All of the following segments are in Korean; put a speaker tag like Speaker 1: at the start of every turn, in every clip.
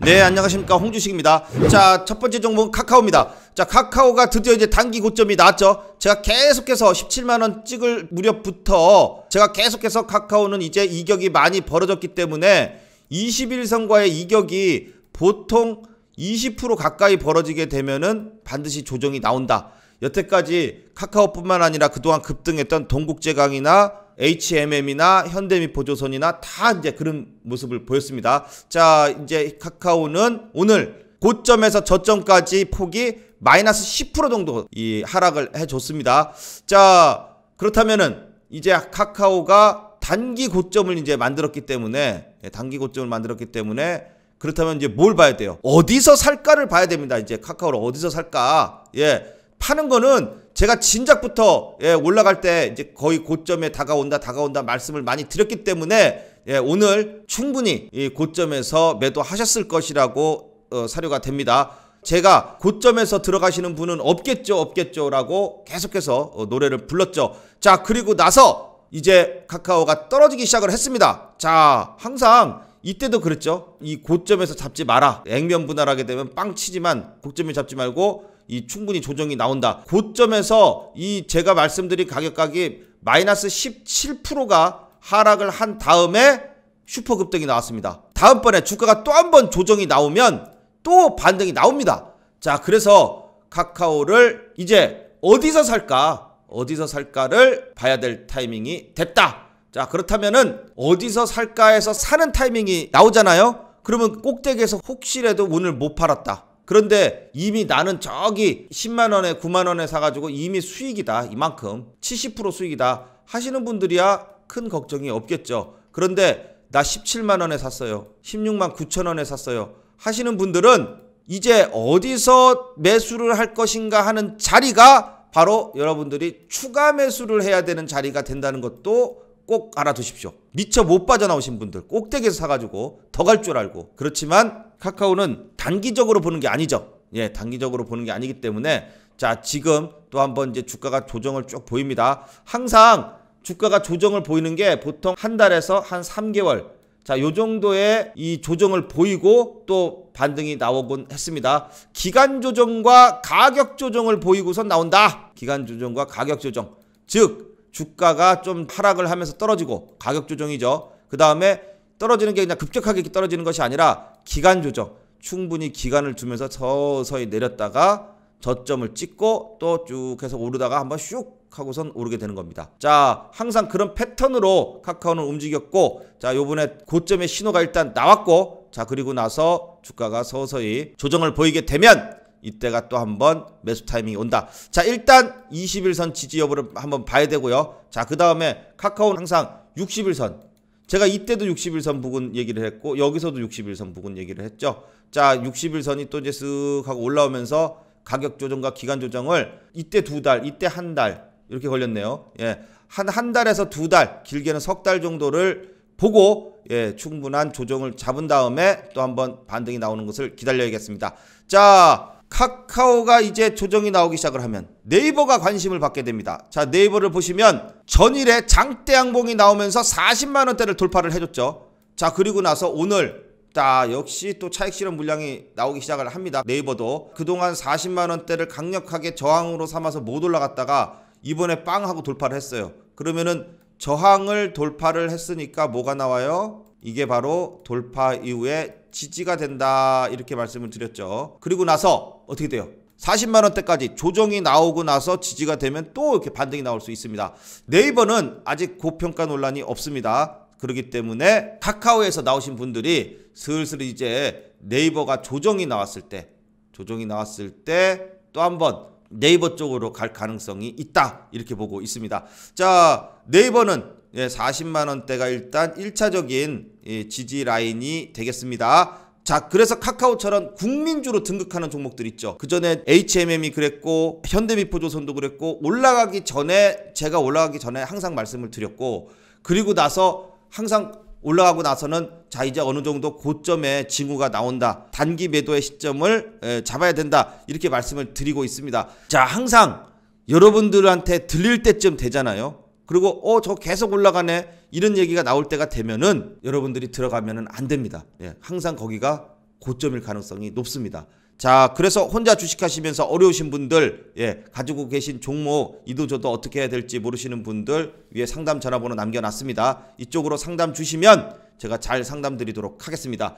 Speaker 1: 네 안녕하십니까 홍주식입니다 자 첫번째 종목은 카카오입니다 자 카카오가 드디어 이제 단기 고점이 나왔죠 제가 계속해서 17만원 찍을 무렵부터 제가 계속해서 카카오는 이제 이격이 많이 벌어졌기 때문에 21선과의 이격이 보통 20% 가까이 벌어지게 되면은 반드시 조정이 나온다 여태까지 카카오뿐만 아니라 그동안 급등했던 동국제강이나 HMM이나 현대미포조선이나 다 이제 그런 모습을 보였습니다. 자, 이제 카카오는 오늘 고점에서 저점까지 폭이 마이너스 10% 정도 이 하락을 해줬습니다. 자, 그렇다면은 이제 카카오가 단기 고점을 이제 만들었기 때문에 예, 단기 고점을 만들었기 때문에 그렇다면 이제 뭘 봐야 돼요? 어디서 살까를 봐야 됩니다. 이제 카카오를 어디서 살까? 예. 파는 거는 제가 진작부터 예, 올라갈 때 이제 거의 고점에 다가온다 다가온다 말씀을 많이 드렸기 때문에 예, 오늘 충분히 이 고점에서 매도하셨을 것이라고 어, 사료가 됩니다. 제가 고점에서 들어가시는 분은 없겠죠 없겠죠라고 계속해서 어, 노래를 불렀죠. 자 그리고 나서 이제 카카오가 떨어지기 시작을 했습니다. 자 항상 이때도 그랬죠. 이 고점에서 잡지 마라. 액면 분할하게 되면 빵 치지만 고점에 잡지 말고 이 충분히 조정이 나온다. 고점에서 이 제가 말씀드린 가격각이 마이너스 17%가 하락을 한 다음에 슈퍼 급등이 나왔습니다. 다음번에 주가가 또 한 번 조정이 나오면 또 반등이 나옵니다. 자, 그래서 카카오를 이제 어디서 살까? 어디서 살까를 봐야 될 타이밍이 됐다. 자, 그렇다면은 어디서 살까해서 사는 타이밍이 나오잖아요? 그러면 꼭대기에서 혹시라도 오늘 못 팔았다. 그런데 이미 나는 저기 10만원에 9만원에 사가지고 이미 수익이다. 이만큼. 70% 수익이다. 하시는 분들이야 큰 걱정이 없겠죠. 그런데 나 17만원에 샀어요. 16만 9천원에 샀어요. 하시는 분들은 이제 어디서 매수를 할 것인가 하는 자리가 바로 여러분들이 추가 매수를 해야 되는 자리가 된다는 것도 꼭 알아두십시오. 미처 못 빠져나오신 분들 꼭대기에서 사가지고 더 갈 줄 알고 그렇지만 카카오는 단기적으로 보는 게 아니죠. 예, 단기적으로 보는 게 아니기 때문에 자 지금 또 한번 이제 주가가 조정을 쭉 보입니다. 항상 주가가 조정을 보이는 게 보통 한 달에서 한 3개월 자, 요 정도의 이 조정을 보이고 또 반등이 나오곤 했습니다. 기간 조정과 가격 조정을 보이고선 나온다. 기간 조정과 가격 조정. 즉, 주가가 좀 하락을 하면서 떨어지고 가격 조정이죠. 그 다음에 떨어지는 게 그냥 급격하게 떨어지는 것이 아니라 기간 조정. 충분히 기간을 주면서 서서히 내렸다가 저점을 찍고 또 쭉 해서 오르다가 한번 슉 하고선 오르게 되는 겁니다. 자, 항상 그런 패턴으로 카카오는 움직였고 자, 요번에 고점의 신호가 일단 나왔고 자, 그리고 나서 주가가 서서히 조정을 보이게 되면 이때가 또 한번 매수 타이밍이 온다. 자, 일단 21선 지지 여부를 한번 봐야 되고요. 자, 그 다음에 카카오는 항상 61선. 제가 이때도 61선 부근 얘기를 했고, 여기서도 61선 부근 얘기를 했죠. 자, 61선이 또 이제 쓱 하고 올라오면서 가격 조정과 기간 조정을 이때 두 달, 이때 한 달, 이렇게 걸렸네요. 예. 한, 한 달에서 두 달, 길게는 석 달 정도를 보고, 예, 충분한 조정을 잡은 다음에 또 한번 반등이 나오는 것을 기다려야겠습니다. 자, 카카오가 이제 조정이 나오기 시작을 하면 네이버가 관심을 받게 됩니다. 자, 네이버를 보시면 전일에 장대 항봉이 나오면서 40만 원대를 돌파를 해줬죠. 자, 그리고 나서 오늘 자, 역시 또 차익 실현 물량이 나오기 시작을 합니다. 네이버도 그동안 40만 원대를 강력하게 저항으로 삼아서 못 올라갔다가 이번에 빵 하고 돌파를 했어요. 그러면은 저항을 돌파를 했으니까 뭐가 나와요? 이게 바로 돌파 이후에 지지가 된다 이렇게 말씀을 드렸죠. 그리고 나서 어떻게 돼요? 40만 원대까지 조정이 나오고 나서 지지가 되면 또 이렇게 반등이 나올 수 있습니다. 네이버는 아직 고평가 논란이 없습니다. 그렇기 때문에 카카오에서 나오신 분들이 슬슬 이제 네이버가 조정이 나왔을 때 조정이 나왔을 때 또 한 번 네이버 쪽으로 갈 가능성이 있다 이렇게 보고 있습니다. 자 네이버는 40만 예, 원대가 일단 1차적인 지지 라인이 되겠습니다. 자, 그래서 카카오처럼 국민주로 등극하는 종목들 있죠. 그 전에 HMM이 그랬고, 현대미포조선도 그랬고, 올라가기 전에, 제가 올라가기 전에 항상 말씀을 드렸고, 그리고 나서 항상 올라가고 나서는 자, 이제 어느 정도 고점에 징후가 나온다. 단기 매도의 시점을 에, 잡아야 된다. 이렇게 말씀을 드리고 있습니다. 자, 항상 여러분들한테 들릴 때쯤 되잖아요. 그리고 어 저 계속 올라가네 이런 얘기가 나올 때가 되면은 여러분들이 들어가면은 안 됩니다. 예, 항상 거기가 고점일 가능성이 높습니다. 자, 그래서 혼자 주식하시면서 어려우신 분들, 예, 가지고 계신 종목, 이도저도 어떻게 해야 될지 모르시는 분들, 위에 상담 전화번호 남겨놨습니다. 이쪽으로 상담 주시면 제가 잘 상담 드리도록 하겠습니다.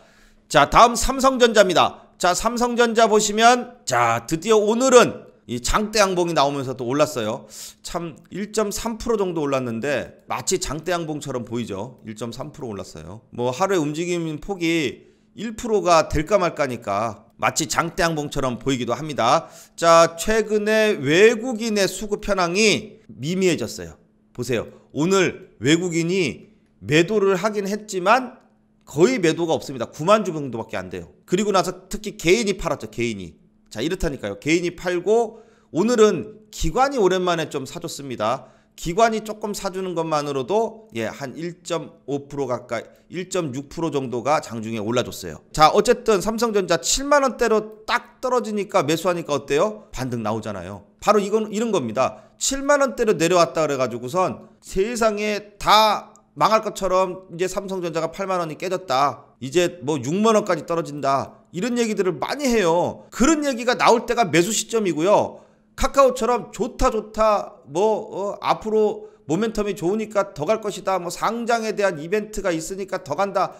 Speaker 1: 자, 다음 삼성전자입니다. 자, 삼성전자 보시면, 자, 드디어 오늘은 이 장대 양봉이 나오면서 또 올랐어요. 참 1.3% 정도 올랐는데 마치 장대 양봉처럼 보이죠. 1.3% 올랐어요. 뭐 하루의 움직임 폭이 1%가 될까 말까니까 마치 장대 양봉처럼 보이기도 합니다. 자, 최근에 외국인의 수급 현황이 미미해졌어요. 보세요. 오늘 외국인이 매도를 하긴 했지만 거의 매도가 없습니다. 9만 주 정도밖에 안 돼요. 그리고 나서 특히 개인이 팔았죠. 개인이. 자, 이렇다니까요. 개인이 팔고 오늘은 기관이 오랜만에 좀 사줬습니다. 기관이 조금 사주는 것만으로도 예, 한 1.5% 가까이 1.6% 정도가 장중에 올라줬어요. 자, 어쨌든 삼성전자 7만 원대로 딱 떨어지니까 매수하니까 어때요? 반등 나오잖아요. 바로 이건 이런 겁니다. 7만 원대로 내려왔다 그래 가지고선 세상에 다 망할 것처럼 이제 삼성전자가 8만 원이 깨졌다. 이제 뭐 6만 원까지 떨어진다. 이런 얘기들을 많이 해요. 그런 얘기가 나올 때가 매수 시점이고요. 카카오처럼 좋다 좋다 뭐 어, 앞으로 모멘텀이 좋으니까 더 갈 것이다. 뭐 상장에 대한 이벤트가 있으니까 더 간다.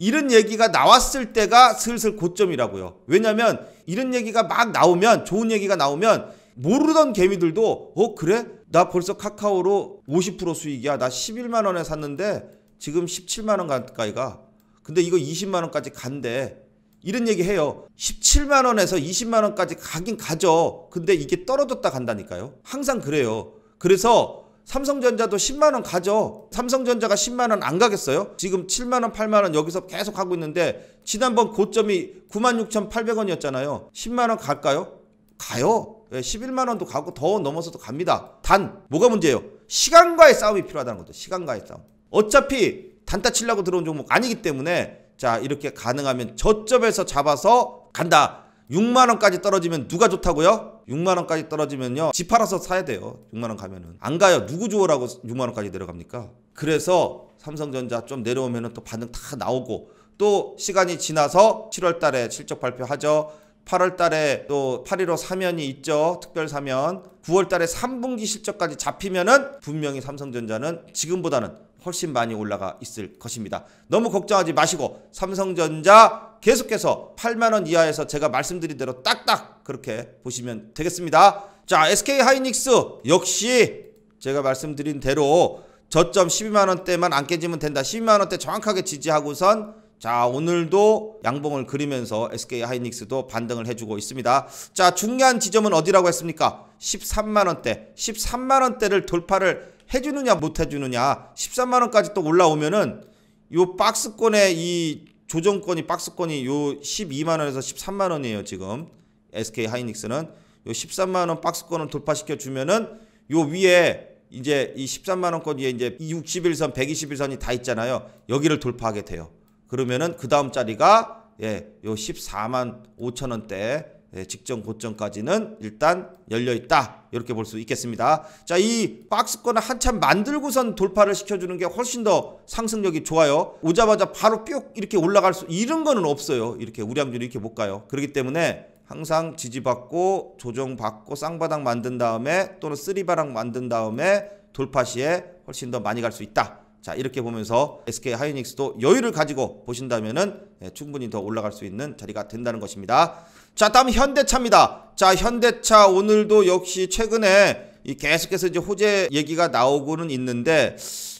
Speaker 1: 이런 얘기가 나왔을 때가 슬슬 고점이라고요. 왜냐면 이런 얘기가 막 나오면 좋은 얘기가 나오면 모르던 개미들도 어 그래? 나 벌써 카카오로 50% 수익이야. 나 11만 원에 샀는데 지금 17만 원 가까이가 근데 이거 20만원까지 간대. 이런 얘기 해요. 17만원에서 20만원까지 가긴 가죠. 근데 이게 떨어졌다 간다니까요. 항상 그래요. 그래서 삼성전자도 10만원 가죠. 삼성전자가 10만원 안 가겠어요? 지금 7만원, 8만원 여기서 계속 하고 있는데, 지난번 고점이 96,800원이었잖아요. 10만원 갈까요? 가요. 11만원도 예, 가고 더 넘어서도 갑니다. 단, 뭐가 문제예요? 시간과의 싸움이 필요하다는 거죠. 시간과의 싸움. 어차피 단타 치려고 들어온 종목 아니기 때문에 자 이렇게 가능하면 저점에서 잡아서 간다 6만원까지 떨어지면 누가 좋다고요? 6만원까지 떨어지면요 지 팔아서 사야 돼요 6만원 가면은 안 가요 누구 좋으라고 6만원까지 내려갑니까? 그래서 삼성전자 좀 내려오면은 또 반등 다 나오고 또 시간이 지나서 7월 달에 실적 발표하죠 8월 달에 또 8.15 사면이 있죠. 특별 사면. 9월 달에 3분기 실적까지 잡히면은 분명히 삼성전자는 지금보다는 훨씬 많이 올라가 있을 것입니다. 너무 걱정하지 마시고 삼성전자 계속해서 8만 원 이하에서 제가 말씀드린 대로 딱딱 그렇게 보시면 되겠습니다. 자, SK 하이닉스 역시 제가 말씀드린 대로 저점 12만 원대만 안 깨지면 된다. 12만 원대 정확하게 지지하고선 자 오늘도 양봉을 그리면서 SK 하이닉스도 반등을 해주고 있습니다. 자 중요한 지점은 어디라고 했습니까? 13만원대 13만원대를 돌파를 해주느냐 못 해주느냐 13만 원까지 또 올라오면은 요 박스권의 이 조정권이 박스권이 요 12만 원에서 13만 원이에요 지금 SK 하이닉스는 요 13만 원 박스권을 돌파시켜 주면은 요 위에 이제 이 13만 원권 위에 이제 61선, 121선이 다 있잖아요. 여기를 돌파하게 돼요. 그러면은 그 다음 자리가 예, 요 14만 5천 원대 예, 직전 고점까지는 일단 열려 있다. 이렇게 볼 수 있겠습니다. 자, 이 박스권을 한참 만들고선 돌파를 시켜주는 게 훨씬 더 상승력이 좋아요. 오자마자 바로 뿅 이렇게 올라갈 수, 이런 거는 없어요. 이렇게 우량주는 이렇게 못 가요. 그렇기 때문에 항상 지지받고 조정받고 쌍바닥 만든 다음에 또는 쓰리바닥 만든 다음에 돌파 시에 훨씬 더 많이 갈 수 있다. 자 이렇게 보면서 SK 하이닉스도 여유를 가지고 보신다면은 예, 충분히 더 올라갈 수 있는 자리가 된다는 것입니다. 자, 다음 현대차입니다. 자, 현대차 오늘도 역시 최근에 계속해서 이제 호재 얘기가 나오고는 있는데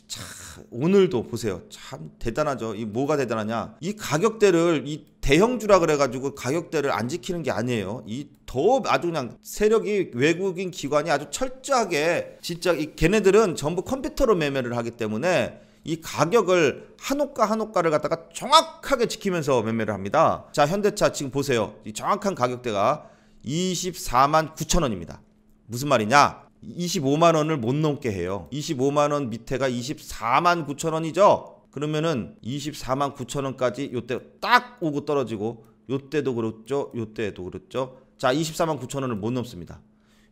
Speaker 1: 자, 오늘도 보세요. 참 대단하죠. 이 뭐가 대단하냐? 이 가격대를 이 대형주라 그래가지고 가격대를 안 지키는 게 아니에요. 이 더 아주 그냥 세력이 외국인 기관이 아주 철저하게 진짜 이 걔네들은 전부 컴퓨터로 매매를 하기 때문에 이 가격을 한옥가 한옥가를 갖다가 정확하게 지키면서 매매를 합니다. 자, 현대차 지금 보세요. 이 정확한 가격대가 24만 9천 원입니다. 무슨 말이냐? 25만 원을 못 넘게 해요. 25만 원 밑에가 24만 9천 원이죠. 그러면은 24만 9천 원까지 요때 딱 오고 떨어지고 요때도 그렇죠. 요때도 그렇죠. 자, 24만 9천 원을 못 넘습니다.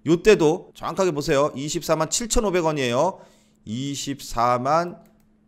Speaker 1: 요때도 정확하게 보세요. 24만 7,500원이에요. 24만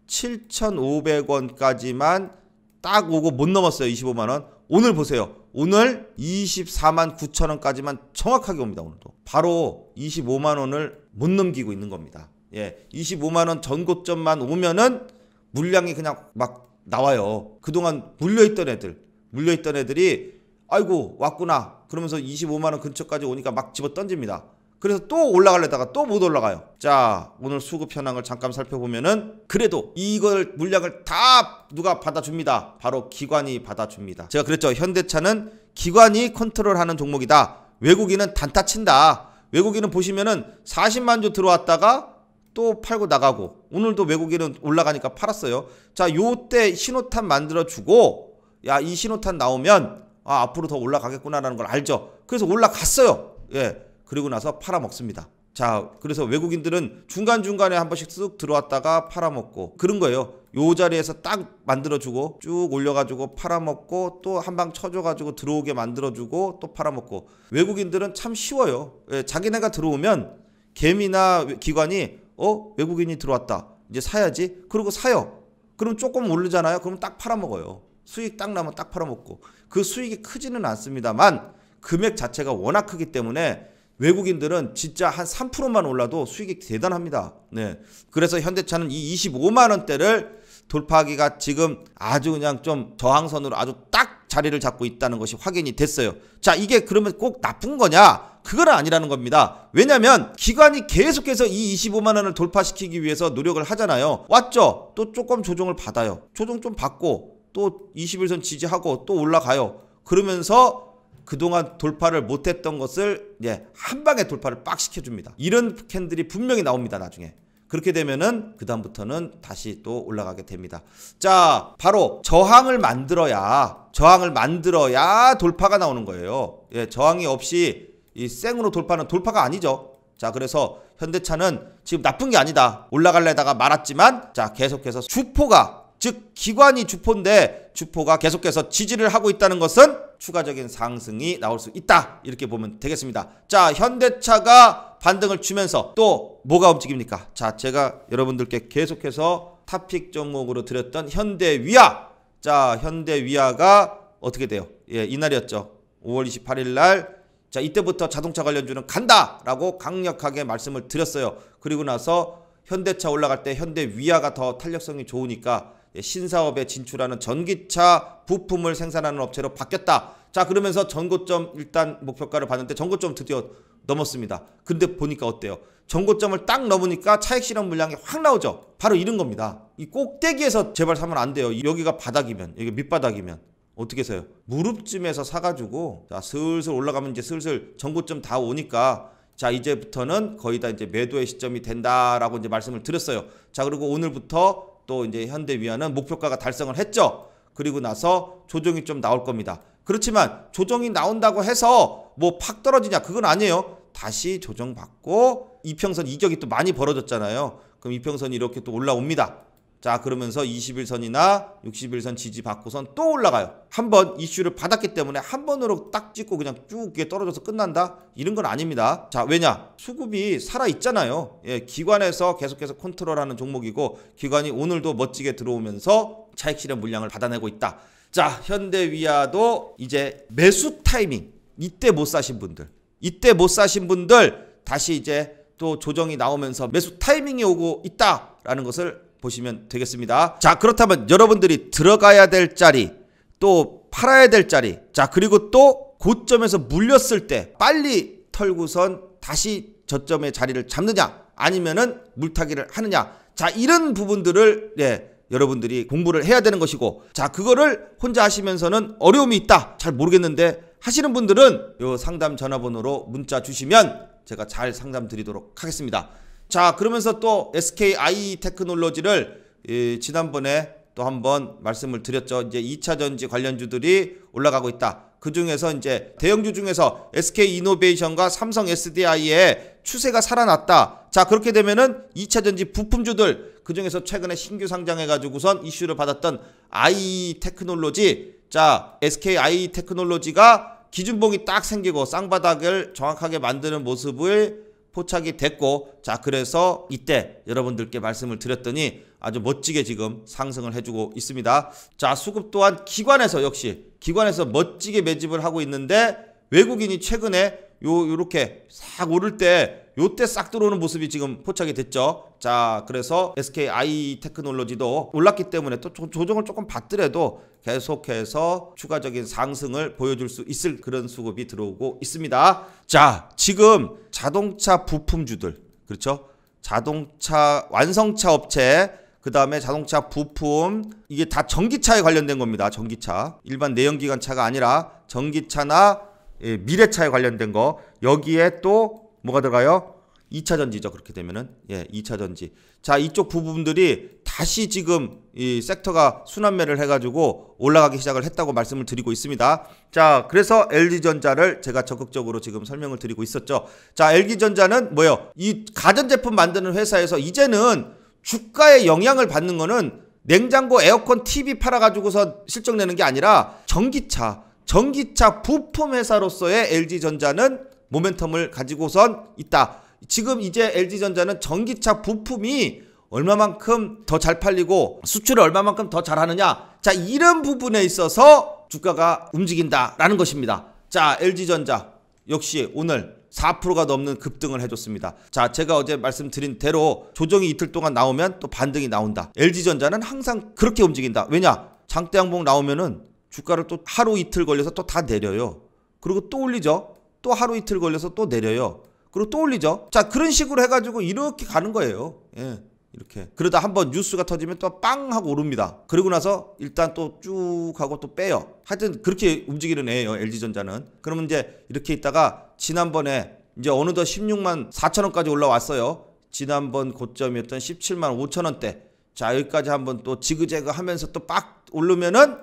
Speaker 1: 7,500원까지만 딱 오고 못 넘었어요. 25만 원. 오늘 보세요. 오늘 24만 9천 원까지만 정확하게 옵니다. 오늘도 바로 25만 원을 못 넘기고 있는 겁니다. 예, 25만 원 전고점만 오면은 물량이 그냥 막 나와요. 그동안 물려있던 애들, 물려있던 애들이 아이고 왔구나 그러면서 25만 원 근처까지 오니까 막 집어 던집니다. 그래서 또 올라가려다가 또 못 올라가요. 자, 오늘 수급 현황을 잠깐 살펴보면은 그래도 이걸 물량을 다 누가 받아줍니다. 바로 기관이 받아줍니다. 제가 그랬죠. 현대차는 기관이 컨트롤하는 종목이다. 외국인은 단타 친다. 외국인은 보시면은 40만 주 들어왔다가 또 팔고 나가고 오늘도 외국인은 올라가니까 팔았어요. 자, 요때 신호탄 만들어 주고 야, 이 신호탄 나오면 아, 앞으로 더 올라가겠구나라는 걸 알죠. 그래서 올라갔어요. 예. 그리고 나서 팔아먹습니다. 자, 그래서 외국인들은 중간중간에 한 번씩 쑥 들어왔다가 팔아먹고 그런 거예요. 요 자리에서 딱 만들어주고 쭉 올려가지고 팔아먹고 또 한 방 쳐줘가지고 들어오게 만들어주고 또 팔아먹고 외국인들은 참 쉬워요. 예, 자기네가 들어오면 개미나 기관이 어? 외국인이 들어왔다. 이제 사야지. 그리고 사요. 그럼 조금 오르잖아요. 그럼 딱 팔아먹어요. 수익 딱 나면 딱 팔아먹고 그 수익이 크지는 않습니다만 금액 자체가 워낙 크기 때문에 외국인들은 진짜 한 3%만 올라도 수익이 대단합니다. 네. 그래서 현대차는 이 25만 원대를 돌파하기가 지금 아주 그냥 좀 저항선으로 아주 딱 자리를 잡고 있다는 것이 확인이 됐어요. 자, 이게 그러면 꼭 나쁜 거냐? 그건 아니라는 겁니다. 왜냐면 기관이 계속해서 이 25만 원을 돌파시키기 위해서 노력을 하잖아요. 왔죠? 또 조금 조정을 받아요. 조정 좀 받고 또 21선 지지하고 또 올라가요. 그러면서 그동안 돌파를 못했던 것을 예, 한 방에 돌파를 빡 시켜줍니다. 이런 캔들이 분명히 나옵니다. 나중에. 그렇게 되면은 그다음부터는 다시 또 올라가게 됩니다. 자, 바로 저항을 만들어야 저항을 만들어야 돌파가 나오는 거예요. 예, 저항이 없이 이 생으로 돌파는 돌파가 아니죠. 자, 그래서 현대차는 지금 나쁜 게 아니다. 올라갈려다가 말았지만 자, 계속해서 주포가 즉 기관이 주포인데 주포가 계속해서 지지를 하고 있다는 것은 추가적인 상승이 나올 수 있다 이렇게 보면 되겠습니다 자 현대차가 반등을 주면서 또 뭐가 움직입니까 자 제가 여러분들께 계속해서 탑픽 종목으로 드렸던 현대위아 자 현대위아가 어떻게 돼요 예 이날이었죠 5월 28일 날자 이때부터 자동차 관련주는 간다라고 강력하게 말씀을 드렸어요 그리고 나서 현대차 올라갈 때 현대위아가 더 탄력성이 좋으니까 예, 신사업에 진출하는 전기차 부품을 생산하는 업체로 바뀌었다. 자 그러면서 전고점 일단 목표가를 봤는데 전고점 드디어 넘었습니다. 근데 보니까 어때요? 전고점을 딱 넘으니까 차익 실현 물량이 확 나오죠. 바로 이런 겁니다. 이 꼭대기에서 제발 사면 안 돼요. 여기가 바닥이면 여기 밑바닥이면 어떻게 사요? 무릎쯤에서 사가지고 자 슬슬 올라가면 이제 슬슬 전고점 다 오니까 자 이제부터는 거의 다 이제 매도의 시점이 된다라고 이제 말씀을 드렸어요. 자 그리고 오늘부터 또 이제 현대 위안은 목표가가 달성을 했죠. 그리고 나서 조정이 좀 나올 겁니다. 그렇지만 조정이 나온다고 해서 뭐 팍 떨어지냐 그건 아니에요. 다시 조정받고 이평선 이격이 또 많이 벌어졌잖아요. 그럼 이평선이 이렇게 또 올라옵니다. 자, 그러면서 21선이나 61선 지지 받고선 또 올라가요. 한 번 이슈를 받았기 때문에 한 번으로 딱 찍고 그냥 쭉 떨어져서 끝난다? 이런 건 아닙니다. 자, 왜냐? 수급이 살아있잖아요. 예, 기관에서 계속해서 컨트롤하는 종목이고, 기관이 오늘도 멋지게 들어오면서 차익 실현 물량을 받아내고 있다. 자, 현대위아도 이제 매수 타이밍. 이때 못 사신 분들. 이때 못 사신 분들, 다시 이제 또 조정이 나오면서 매수 타이밍이 오고 있다라는 것을 보시면 되겠습니다. 자, 그렇다면 여러분들이 들어가야 될 자리, 또 팔아야 될 자리, 자, 그리고 또 고점에서 물렸을 때 빨리 털고선 다시 저점의 자리를 잡느냐, 아니면은 물타기를 하느냐. 자, 이런 부분들을, 예, 여러분들이 공부를 해야 되는 것이고, 자, 그거를 혼자 하시면서는 어려움이 있다. 잘 모르겠는데 하시는 분들은 요 상담 전화번호로 문자 주시면 제가 잘 상담 드리도록 하겠습니다. 자, 그러면서 또 SKI 테크놀로지를 예, 지난번에 또 한번 말씀을 드렸죠. 이제 2차 전지 관련주들이 올라가고 있다. 그 중에서 이제 대형주 중에서 SK 이노베이션과 삼성 SDI의 추세가 살아났다. 자, 그렇게 되면은 2차 전지 부품주들 그 중에서 최근에 신규 상장해 가지고선 이슈를 받았던 i 이 테크놀로지 자, SK i 이 테크놀로지가 기준봉이 딱 생기고 쌍바닥을 정확하게 만드는 모습을 포착이 됐고 자 그래서 이때 여러분들께 말씀을 드렸더니 아주 멋지게 지금 상승을 해주고 있습니다 자 수급 또한 기관에서 역시 기관에서 멋지게 매집을 하고 있는데 외국인이 최근에 요 요렇게 싹 오를 때 요때 싹 들어오는 모습이 지금 포착이 됐죠. 자, 그래서 SKI 테크놀로지도 올랐기 때문에 또 조정을 조금 받더라도 계속해서 추가적인 상승을 보여줄 수 있을 그런 수급이 들어오고 있습니다. 자, 지금 자동차 부품주들, 그렇죠? 자동차 완성차 업체, 그 다음에 자동차 부품, 이게 다 전기차에 관련된 겁니다. 전기차. 일반 내연기관 차가 아니라 전기차나 예, 미래차에 관련된 거. 여기에 또 뭐가 들어가요? 2차 전지죠. 그렇게 되면은 예, 2차 전지. 자, 이쪽 부분들이 다시 지금 이 섹터가 순환매를 해 가지고 올라가기 시작을 했다고 말씀을 드리고 있습니다. 자, 그래서 LG 전자를 제가 적극적으로 지금 설명을 드리고 있었죠. 자, LG 전자는 뭐예요? 이 가전 제품 만드는 회사에서 이제는 주가에 영향을 받는 거는 냉장고, 에어컨, TV 팔아 가지고서 실적 내는 게 아니라 전기차, 전기차 부품 회사로서의 LG 전자는 모멘텀을 가지고선 있다. 지금 이제 LG전자는 전기차 부품이 얼마만큼 더 잘 팔리고 수출을 얼마만큼 더 잘하느냐. 자, 이런 부분에 있어서 주가가 움직인다라는 것입니다. 자, LG전자 역시 오늘 4%가 넘는 급등을 해줬습니다. 자, 제가 어제 말씀드린 대로 조정이 이틀 동안 나오면 또 반등이 나온다. LG전자는 항상 그렇게 움직인다. 왜냐? 장대 양봉 나오면은 주가를 또 하루 이틀 걸려서 또 다 내려요. 그리고 또 올리죠. 또 하루 이틀 걸려서 또 내려요. 그리고 또 올리죠. 자, 그런 식으로 해가지고 이렇게 가는 거예요. 예. 이렇게. 그러다 한번 뉴스가 터지면 또 빵 하고 오릅니다. 그리고 나서 일단 또 쭉 하고 또 빼요. 하여튼 그렇게 움직이는 애예요. LG전자는. 그러면 이제 이렇게 있다가 지난번에 이제 어느덧 16만 4천 원까지 올라왔어요. 지난번 고점이었던 17만 5천 원대. 자, 여기까지 한번 또 지그재그 하면서 또 빡 오르면은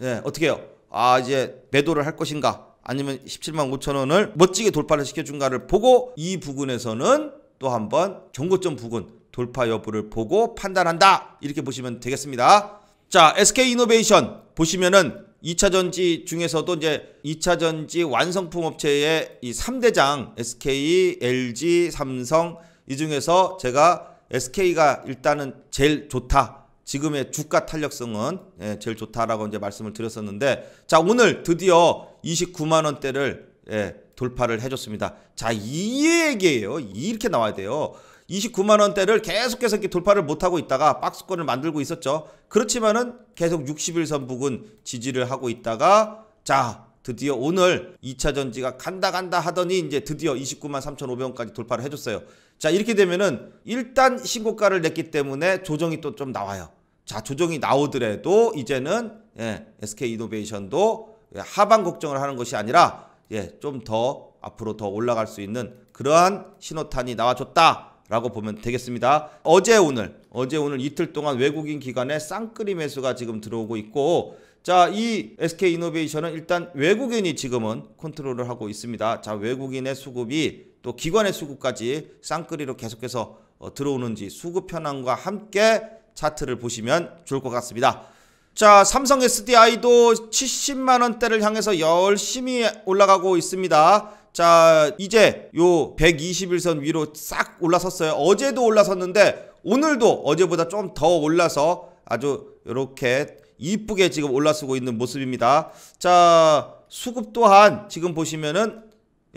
Speaker 1: 예, 어떻게 해요? 아, 이제 매도를 할 것인가? 아니면 17만 5천 원을 멋지게 돌파를 시켜준가를 보고 이 부근에서는 또 한번 경고점 부근 돌파 여부를 보고 판단한다 이렇게 보시면 되겠습니다. 자 SK 이노베이션 보시면은 2차 전지 중에서도 이제 2차 전지 완성품 업체의 이 3대장 SK, LG, 삼성 이 중에서 제가 SK가 일단은 제일 좋다. 지금의 주가 탄력성은 예, 제일 좋다라고 이제 말씀을 드렸었는데 자 오늘 드디어 29만 원대를 예, 돌파를 해줬습니다. 자 이 얘기예요. 이렇게 나와야 돼요. 29만 원대를 계속해서 이렇게 돌파를 못하고 있다가 박스권을 만들고 있었죠. 그렇지만은 계속 60일선 부근 지지를 하고 있다가 자 드디어 오늘 2차 전지가 간다 간다 하더니 이제 드디어 29만 3,500원까지 돌파를 해줬어요. 자 이렇게 되면은 일단 신고가를 냈기 때문에 조정이 또 좀 나와요. 자 조정이 나오더라도 이제는 예, SK 이노베이션도 예, 하방 걱정을 하는 것이 아니라 예, 좀 더 앞으로 더 올라갈 수 있는 그러한 신호탄이 나와줬다라고 보면 되겠습니다. 어제 오늘 어제 오늘 이틀 동안 외국인 기관의 쌍끌이 매수가 지금 들어오고 있고 자, 이 SK 이노베이션은 일단 외국인이 지금은 컨트롤을 하고 있습니다. 자, 외국인의 수급이 또 기관의 수급까지 쌍끌이로 계속해서 어, 들어오는지 수급 현황과 함께 차트를 보시면 좋을 것 같습니다. 자, 삼성 SDI도 70만 원대를 향해서 열심히 올라가고 있습니다. 자, 이제 요 121선 위로 싹 올라섰어요. 어제도 올라섰는데 오늘도 어제보다 좀 더 올라서 아주 이렇게 이쁘게 지금 올라서고 있는 모습입니다. 자, 수급 또한 지금 보시면은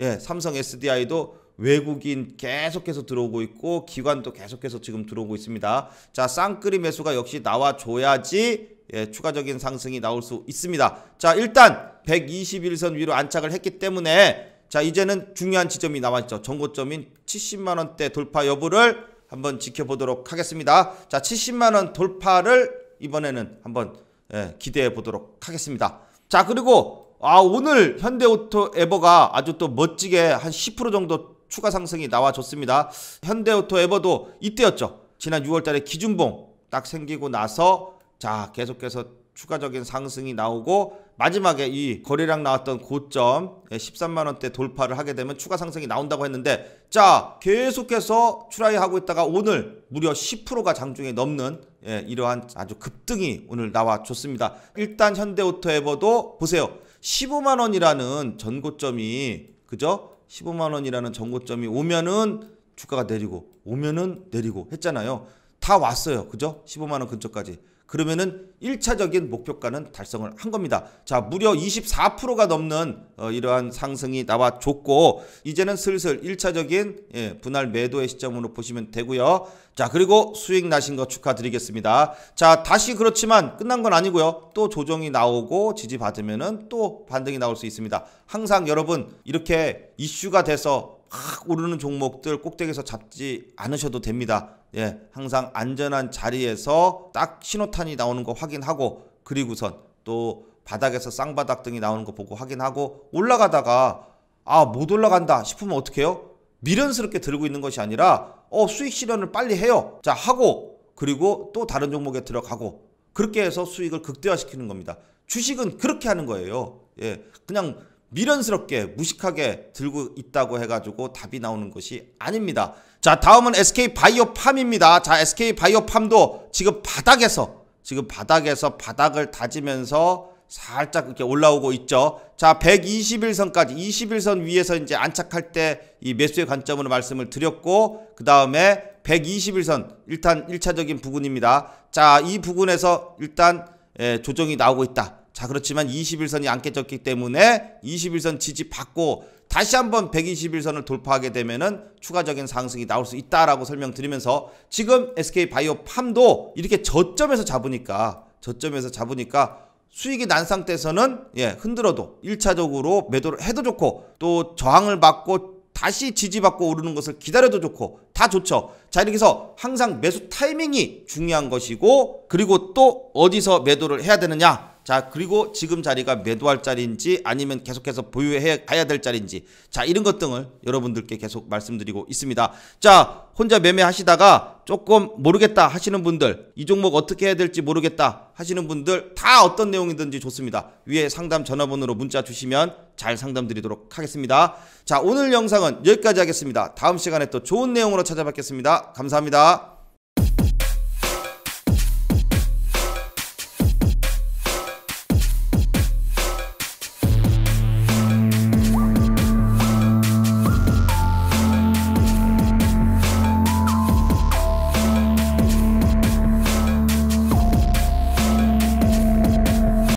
Speaker 1: 예, 삼성 SDI도 외국인 계속해서 들어오고 있고 기관도 계속해서 지금 들어오고 있습니다. 자, 쌍끌이 매수가 역시 나와줘야지 예, 추가적인 상승이 나올 수 있습니다. 자, 일단 121선 위로 안착을 했기 때문에 자, 이제는 중요한 지점이 남아있죠 정고점인 70만 원대 돌파 여부를 한번 지켜보도록 하겠습니다. 자, 70만 원 돌파를 이번에는 한번 예, 기대해 보도록 하겠습니다. 자, 그리고 아, 오늘 현대오토 에버가 아주 또 멋지게 한 10% 정도 추가 상승이 나와줬습니다. 현대오토 에버도 이때였죠. 지난 6월달에 기준봉 딱 생기고 나서 자 계속해서 추가적인 상승이 나오고 마지막에 이 거래량 나왔던 고점 13만원대 예, 돌파를 하게 되면 추가 상승이 나온다고 했는데 자 계속해서 추라이하고 있다가 오늘 무려 10%가 장중에 넘는 예, 이러한 아주 급등이 오늘 나와줬습니다 일단 현대오토에버도 보세요 15만원이라는 전고점이 그죠? 15만원이라는 전고점이 오면은 주가가 내리고 오면은 내리고 했잖아요 다 왔어요 그죠? 15만원 근처까지 그러면은 1차적인 목표가는 달성을 한 겁니다. 자, 무려 24%가 넘는 어, 이러한 상승이 나와줬고 이제는 슬슬 1차적인 예, 분할 매도의 시점으로 보시면 되고요. 자, 그리고 수익 나신 거 축하드리겠습니다. 자, 다시 그렇지만 끝난 건 아니고요. 또 조정이 나오고 지지 받으면또 반등이 나올 수 있습니다. 항상 여러분 이렇게 이슈가 돼서 확 오르는 종목들 꼭대기에서 잡지 않으셔도 됩니다. 예, 항상 안전한 자리에서 딱 신호탄이 나오는 거 확인하고 그리고선 또 바닥에서 쌍바닥 등이 나오는 거 보고 확인하고 올라가다가 아 못 올라간다 싶으면 어떡해요? 미련스럽게 들고 있는 것이 아니라 어 수익 실현을 빨리 해요. 자 하고 그리고 또 다른 종목에 들어가고 그렇게 해서 수익을 극대화시키는 겁니다. 주식은 그렇게 하는 거예요. 예, 그냥 미련스럽게 무식하게 들고 있다고 해가지고 답이 나오는 것이 아닙니다. 자 다음은 SK 바이오팜입니다. 자 SK 바이오팜도 지금 바닥에서 지금 바닥에서 바닥을 다지면서 살짝 이렇게 올라오고 있죠. 자 121선까지 21선 위에서 이제 안착할 때 이 매수의 관점으로 말씀을 드렸고 그 다음에 121선 일단 1차적인 부분입니다. 자이 부분에서 일단 예, 조정이 나오고 있다. 자, 그렇지만 21선이 안 깨졌기 때문에 21선 지지 받고 다시 한번 121선을 돌파하게 되면은 추가적인 상승이 나올 수 있다라고 설명드리면서 지금 SK 바이오 팜도 이렇게 저점에서 잡으니까 저점에서 잡으니까 수익이 난 상태에서는 예, 흔들어도 1차적으로 매도를 해도 좋고 또 저항을 받고 다시 지지받고 오르는 것을 기다려도 좋고 다 좋죠. 자 이렇게 해서 항상 매수 타이밍이 중요한 것이고 그리고 또 어디서 매도를 해야 되느냐 자, 그리고 지금 자리가 매도할 자리인지 아니면 계속해서 보유해 가야 될 자리인지 자, 이런 것 등을 여러분들께 계속 말씀드리고 있습니다. 자, 혼자 매매하시다가 조금 모르겠다 하시는 분들, 이 종목 어떻게 해야 될지 모르겠다 하시는 분들 다 어떤 내용이든지 좋습니다. 위에 상담 전화번호로 문자 주시면 잘 상담 드리도록 하겠습니다. 자, 오늘 영상은 여기까지 하겠습니다. 다음 시간에 또 좋은 내용으로 찾아뵙겠습니다. 감사합니다.